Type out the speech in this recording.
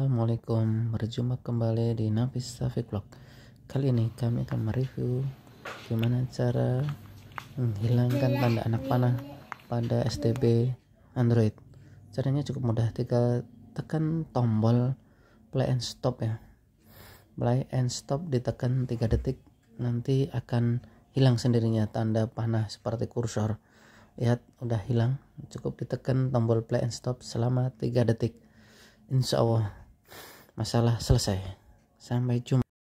Assalamualaikum, berjumpa kembali di Nafis Safi Vlog. Kali ini kami akan mereview gimana cara menghilangkan tanda anak panah pada STB Android. Caranya cukup mudah, Tiga tekan tombol play and stop ya. Play and stop ditekan 3 detik, nanti akan hilang sendirinya tanda panah seperti kursor. Lihat, udah hilang. Cukup ditekan tombol play and stop selama 3 detik. Insya Allah masalah selesai sampai jumpa